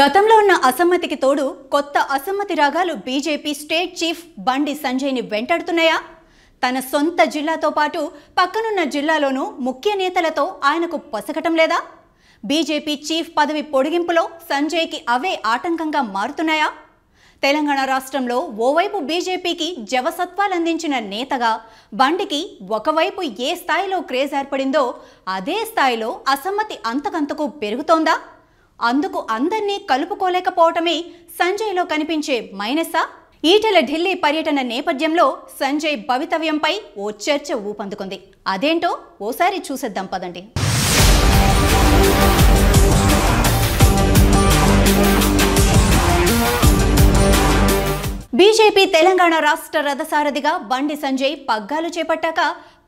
గతంలో ఉన్న అసమ్మతికి తోడు కొత్త అసమ్మతి రాగాలు బీజేపీ స్టేట్ చీఫ్ బండి సంజయ్ని వెంటాడుతున్నాయా తన సొంత జిల్లాతో పాటు పక్కనున్న జిల్లాలోనూ ముఖ్య నేతలతో ఆయనకు పొసగటం లేదా బీజేపీ చీఫ్ పదవి పొడిగింపులో సంజయ్కి అవే ఆటంకంగా మారుతున్నాయా తెలంగాణ రాష్ట్రంలో ఓవైపు బీజేపీకి జవసత్వాలందించిన నేతగా బండికి ఒకవైపు ఏ స్థాయిలో క్రేజ్ ఏర్పడిందో అదే స్థాయిలో అసమ్మతి అంతకంతకు పెరుగుతోందా అందుకు అందరినీ కలుపుకోలేకపోవటమే సంజయ్లో కనిపించే మైనసా ఈటెల ఢిల్లీ పర్యటన నేపథ్యంలో సంజయ్ భవితవ్యంపై ఓ చర్చ ఊపందుకుంది అదేంటో ఓసారి చూసేద్దాం పదండి బీజేపీ తెలంగాణ రాష్ట్ర రథసారథిగా బండి సంజయ్ పగ్గాలు చేపట్టాక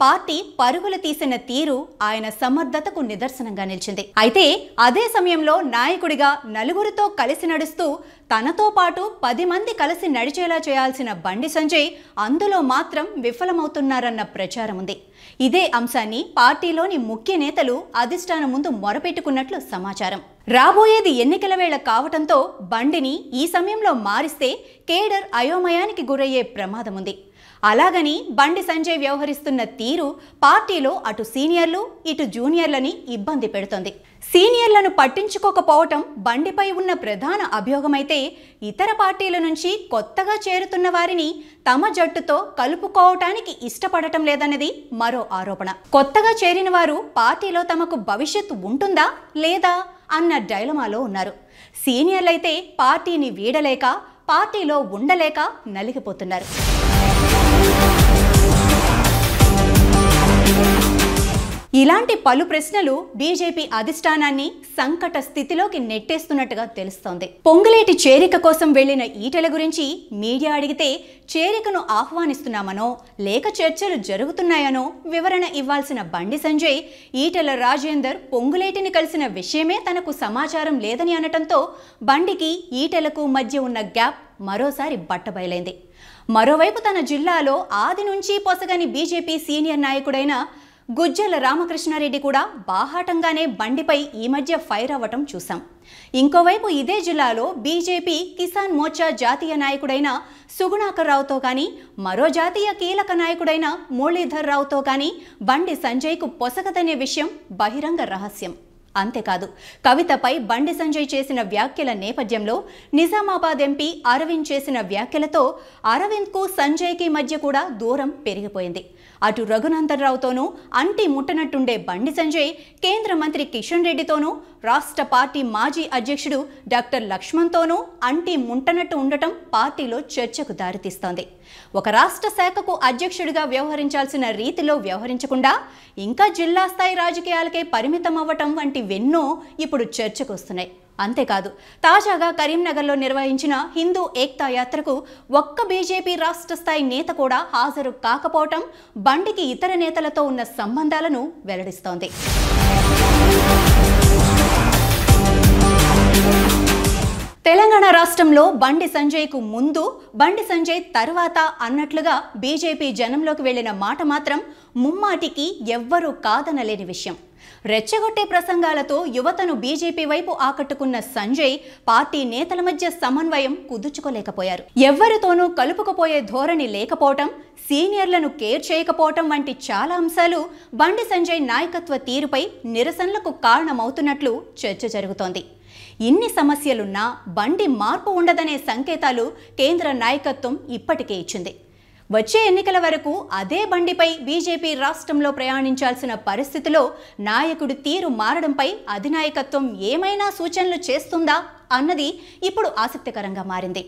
పార్టీ పరుగులు తీసిన తీరు ఆయన సమర్థతకు నిదర్శనంగా నిలిచింది అయితే అదే సమయంలో నాయకుడిగా నలుగురితో కలిసి నడుస్తూ తనతో పాటు పది మంది కలిసి నడిచేలా చేయాల్సిన బండి సంజయ్ అందులో మాత్రం విఫలమవుతున్నారన్న ప్రచారం ఉంది ఇదే అంశాన్ని పార్టీలోని ముఖ్య నేతలు అధిష్టానం ముందు మొరపెట్టుకున్నట్లు సమాచారం రాబోయేది ఎన్నికల వేళ కావటంతో బండిని ఈ సమయంలో మారిస్తే కేడర్ అయోమయానికి గురయ్యే ప్రమాదం ఉంది అలాగని బండి సంజయ్ వ్యవహరిస్తున్న తీరు పార్టీలో అటు సీనియర్లు ఇటు జూనియర్లని ఇబ్బంది పెడుతోంది సీనియర్లను పట్టించుకోకపోవటం బండిపై ఉన్న ప్రధాన అభియోగమైతే ఇతర పార్టీల నుంచి కొత్తగా చేరుతున్న వారిని తమ జట్టుతో కలుపుకోవటానికి ఇష్టపడటం లేదన్నది మరో ఆరోపణ కొత్తగా చేరిన వారు పార్టీలో తమకు భవిష్యత్తు ఉంటుందా లేదా అన్న డైలమాలో ఉన్నారు సీనియర్లైతే పార్టీని వీడలేక పార్టీలో ఉండలేక నలిగిపోతున్నారు ఇలాంటి పలు ప్రశ్నలు బీజేపీ అధిష్టానాన్ని సంకట స్థితిలోకి నెట్టేస్తున్నట్టుగా తెలుస్తోంది పొంగులేటి చేరిక కోసం వెళ్లిన ఈటల గురించి మీడియా అడిగితే చేరికను ఆహ్వానిస్తున్నామనో లేక చర్చలు జరుగుతున్నాయనో వివరణ ఇవ్వాల్సిన బండి సంజయ్ ఈటల రాజేందర్ పొంగులేటిని కలిసిన విషయమే తనకు సమాచారం లేదని అనటంతో బండికి ఈటలకు మధ్య ఉన్న గ్యాప్ మరోసారి బట్టబయలైంది మరోవైపు తన జిల్లాలో ఆది నుంచి పొసగని బీజేపీ సీనియర్ నాయకుడైన గుజ్జల రామకృష్ణారెడ్డి కూడా బాహాటంగానే బండిపై ఈ మధ్య ఫైర్ అవ్వటం చూశాం ఇంకోవైపు ఇదే జిల్లాలో బీజేపీ కిసాన్ మోర్చా జాతీయ నాయకుడైన సుగుణాకర్ రావుతో కానీ మరో జాతీయ కీలక నాయకుడైన మురళీధర్ రావుతో కానీ బండి సంజయ్కు పొసగదనే విషయం బహిరంగ రహస్యం అంతేకాదు కవితపై బండి సంజయ్ చేసిన వ్యాఖ్యల నేపథ్యంలో నిజామాబాద్ ఎంపీ అరవింద్ చేసిన వ్యాఖ్యలతో అరవింద్కు సంజయ్కి మధ్య కూడా దూరం పెరిగిపోయింది అటు రఘునందనరావుతోనూ అంటి ముట్టనట్టుండే బండి సంజయ్ కేంద్ర మంత్రి కిషన్ రెడ్డితోనూ రాష్ట్ర పార్టీ మాజీ అధ్యక్షుడు డాక్టర్ లక్ష్మణ్తోనూ అంటి ముంటనట్టు ఉండటం పార్టీలో చర్చకు దారితీస్తోంది ఒక రాష్ట్ర శాఖకు అధ్యక్షుడిగా వ్యవహరించాల్సిన రీతిలో వ్యవహరించకుండా ఇంకా జిల్లా స్థాయి రాజకీయాలకే పరిమితం అవ్వటం వంటి ఇవెన్నో ఇప్పుడు చర్చకొస్తున్నాయి అంతేకాదు తాజాగా కరీంనగర్లో నిర్వహించిన హిందూ ఏక్తా యాత్రకు ఒక్క బీజేపీ రాష్ట్ర స్థాయి నేత కూడా హాజరు కాకపోవటం బండికి ఇతర నేతలతో ఉన్న సంబంధాలను వెల్లడిస్తోంది రాష్ట్రంలో బండి సంజయ్కు ముందు బండి సంజయ్ తర్వాత అన్నట్లుగా బీజేపీ జనంలోకి వెళ్లిన మాట మాత్రం ముమ్మాటికి ఎవ్వరూ కాదనలేని విషయం రెచ్చగొట్టే ప్రసంగాలతో యువతను బీజేపీ వైపు ఆకట్టుకున్న సంజయ్ పార్టీ నేతల మధ్య సమన్వయం కుదుర్చుకోలేకపోయారు ఎవ్వరితోనూ కలుపుకుపోయే ధోరణి లేకపోవటం సీనియర్లను కేర్ చేయకపోవటం వంటి చాలా అంశాలు బండి సంజయ్ నాయకత్వ తీరుపై నిరసనలకు కారణమవుతున్నట్లు చర్చ జరుగుతోంది ఇన్ని సమస్యలున్నా బండి మార్పు ఉండదనే సంకేతాలు కేంద్ర నాయకత్వం ఇప్పటికే ఇచ్చింది వచ్చే ఎన్నికల వరకు అదే బండిపై బీజేపీ రాష్ట్రంలో ప్రయాణించాల్సిన పరిస్థితిలో నాయకుడి తీరు మారడంపై అధినాయకత్వం ఏమైనా సూచనలు చేస్తుందా అన్నది ఇప్పుడు ఆసక్తికరంగా మారింది